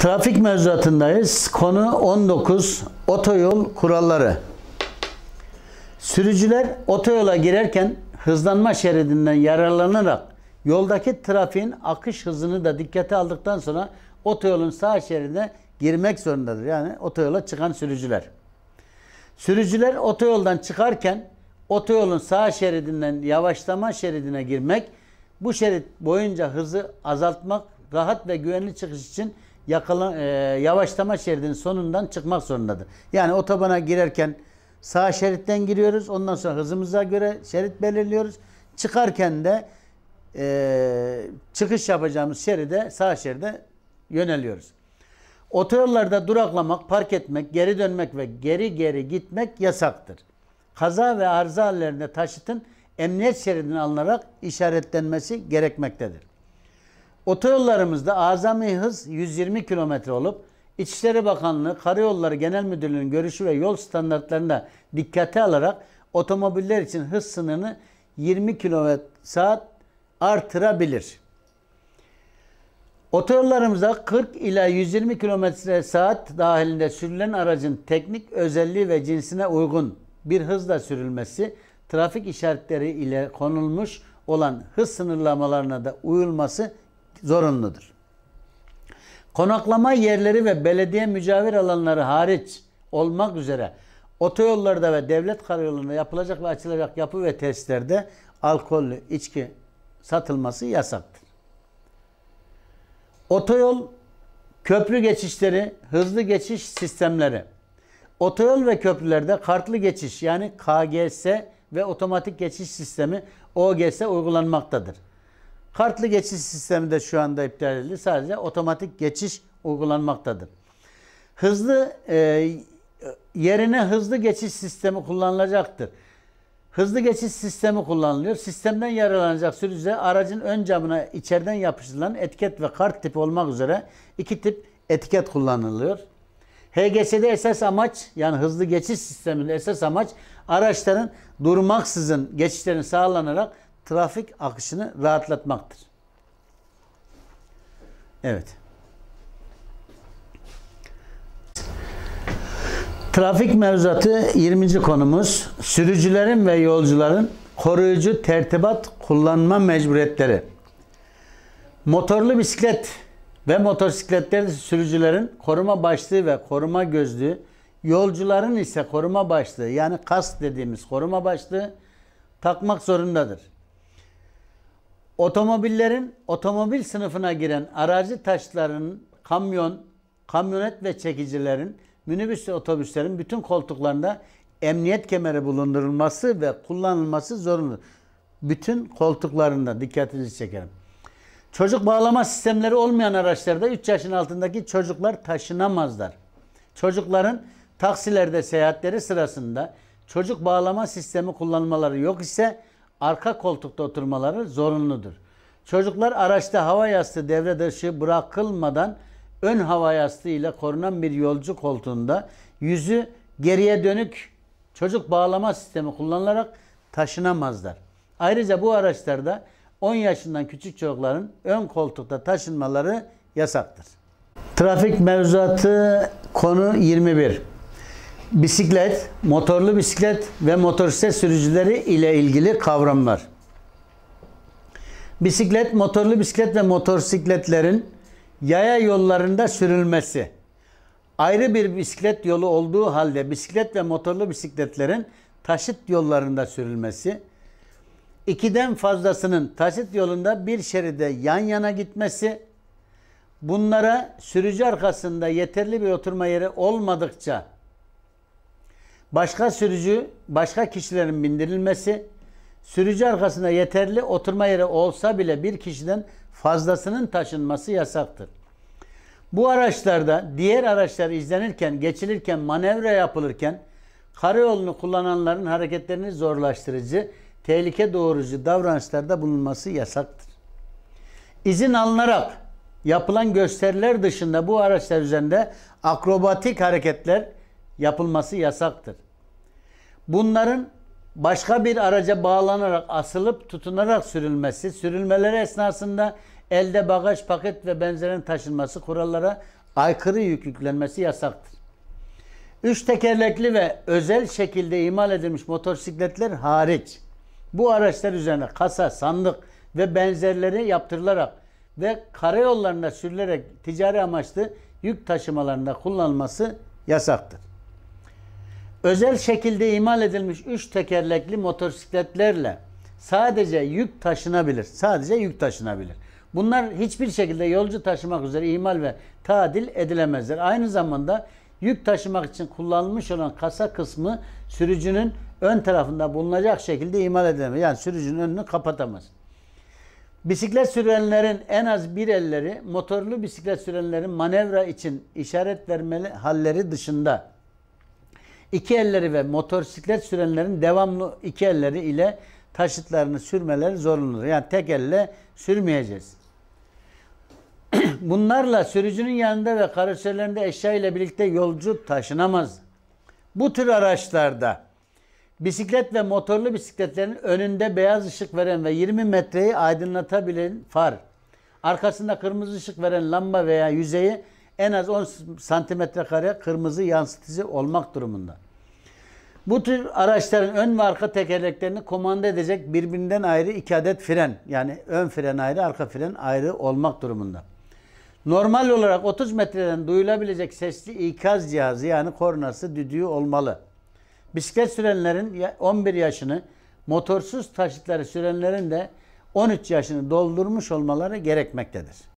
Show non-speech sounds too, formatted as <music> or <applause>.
Trafik mevzuatındayız. Konu 19 otoyol kuralları. Sürücüler otoyola girerken hızlanma şeridinden yararlanarak yoldaki trafiğin akış hızını da dikkate aldıktan sonra otoyolun sağ şeridine girmek zorundadır. Yani otoyola çıkan sürücüler. Sürücüler otoyoldan çıkarken otoyolun sağ şeridinden yavaşlama şeridine girmek, bu şerit boyunca hızı azaltmak, rahat ve güvenli çıkış için Yakalan e, yavaşlama şeridinin sonundan çıkmak zorundadır. Yani otobana girerken sağ şeritten giriyoruz. Ondan sonra hızımıza göre şerit belirliyoruz. Çıkarken de e, çıkış yapacağımız şeride sağ şeride yöneliyoruz. Otoyollarda duraklamak, park etmek, geri dönmek ve geri geri gitmek yasaktır. Kaza ve arıza hallerinde taşıtın emniyet şeridini alınarak işaretlenmesi gerekmektedir. Otoyollarımızda azami hız 120 km olup İçişleri Bakanlığı Karayolları Genel Müdürlüğü'nün görüşü ve yol standartlarında dikkate alarak otomobiller için hız sınırını 20 km saat artırabilir. Otoyollarımızda 40 ila 120 km saat dahilinde sürülen aracın teknik özelliği ve cinsine uygun bir hızla sürülmesi, trafik işaretleri ile konulmuş olan hız sınırlamalarına da uyulması zorunludur. Konaklama yerleri ve belediye mücavir alanları hariç olmak üzere otoyollarda ve devlet karayollarında yapılacak ve açılacak yapı ve testlerde alkollü içki satılması yasaktır. Otoyol, köprü geçişleri, hızlı geçiş sistemleri, otoyol ve köprülerde kartlı geçiş yani KGS ve otomatik geçiş sistemi OGS uygulanmaktadır. Kartlı geçiş sistemi de şu anda iptal edildi. Sadece otomatik geçiş uygulanmaktadır. Hızlı e, yerine hızlı geçiş sistemi kullanılacaktır. Hızlı geçiş sistemi kullanılıyor. Sistemden yararlanacak sürücüye aracın ön camına içeriden yapıştırılan etiket ve kart tipi olmak üzere iki tip etiket kullanılıyor. HGS'de esas amaç yani hızlı geçiş sisteminde esas amaç araçların durmaksızın geçişlerini sağlanarak trafik akışını rahatlatmaktır. Evet. Trafik mevzuatı 20. konumuz sürücülerin ve yolcuların koruyucu tertibat kullanma mecburiyetleri. Motorlu bisiklet ve motosikletlerde sürücülerin koruma başlığı ve koruma gözlüğü, yolcuların ise koruma başlığı yani kas dediğimiz koruma başlığı takmak zorundadır. Otomobillerin otomobil sınıfına giren aracı taşların, kamyon, kamyonet ve çekicilerin, minibüs ve otobüslerin bütün koltuklarında emniyet kemeri bulundurulması ve kullanılması zorunlu. Bütün koltuklarında dikkatinizi çekerim. Çocuk bağlama sistemleri olmayan araçlarda 3 yaşın altındaki çocuklar taşınamazlar. Çocukların taksilerde seyahatleri sırasında çocuk bağlama sistemi kullanmaları yok ise arka koltukta oturmaları zorunludur. Çocuklar araçta hava yastığı devre dışı bırakılmadan ön hava yastığıyla korunan bir yolcu koltuğunda yüzü geriye dönük çocuk bağlama sistemi kullanılarak taşınamazlar. Ayrıca bu araçlarda 10 yaşından küçük çocukların ön koltukta taşınmaları yasaktır. Trafik mevzuatı konu 21 bisiklet, motorlu bisiklet ve motosiklet sürücüleri ile ilgili kavramlar. Bisiklet, motorlu bisiklet ve motosikletlerin yaya yollarında sürülmesi. Ayrı bir bisiklet yolu olduğu halde bisiklet ve motorlu bisikletlerin taşıt yollarında sürülmesi. İkiden fazlasının taşıt yolunda bir şeride yan yana gitmesi. Bunlara sürücü arkasında yeterli bir oturma yeri olmadıkça başka sürücü, başka kişilerin bindirilmesi, sürücü arkasında yeterli oturma yeri olsa bile bir kişiden fazlasının taşınması yasaktır. Bu araçlarda diğer araçlar izlenirken, geçilirken, manevra yapılırken karayolunu kullananların hareketlerini zorlaştırıcı, tehlike doğurucu davranışlarda bulunması yasaktır. İzin alınarak yapılan gösteriler dışında bu araçlar üzerinde akrobatik hareketler, yapılması yasaktır. Bunların başka bir araca bağlanarak asılıp tutunarak sürülmesi, sürülmeleri esnasında elde bagaj, paket ve benzerinin taşınması kurallara aykırı yük yüklenmesi yasaktır. Üç tekerlekli ve özel şekilde imal edilmiş motosikletler hariç bu araçlar üzerine kasa, sandık ve benzerleri yaptırılarak ve karayollarında sürülerek ticari amaçlı yük taşımalarında kullanılması yasaktır özel şekilde imal edilmiş üç tekerlekli motosikletlerle sadece yük taşınabilir. Sadece yük taşınabilir. Bunlar hiçbir şekilde yolcu taşımak üzere imal ve tadil edilemezler. Aynı zamanda yük taşımak için kullanılmış olan kasa kısmı sürücünün ön tarafında bulunacak şekilde imal edilemez. Yani sürücünün önünü kapatamaz. Bisiklet sürenlerin en az bir elleri, motorlu bisiklet sürenlerin manevra için işaret vermeli halleri dışında iki elleri ve motosiklet sürenlerin devamlı iki elleri ile taşıtlarını sürmeleri zorunludur. Yani tek elle sürmeyeceğiz. <clears throat> Bunlarla sürücünün yanında ve karoserlerinde eşya ile birlikte yolcu taşınamaz. Bu tür araçlarda bisiklet ve motorlu bisikletlerin önünde beyaz ışık veren ve 20 metreyi aydınlatabilen far, arkasında kırmızı ışık veren lamba veya yüzeyi en az 10 santimetre kare kırmızı yansıtıcı olmak durumunda. Bu tür araçların ön ve arka tekerleklerini komanda edecek birbirinden ayrı iki adet fren yani ön fren ayrı arka fren ayrı olmak durumunda. Normal olarak 30 metreden duyulabilecek sesli ikaz cihazı yani kornası düdüğü olmalı. Bisiklet sürenlerin 11 yaşını, motorsuz taşıtları sürenlerin de 13 yaşını doldurmuş olmaları gerekmektedir.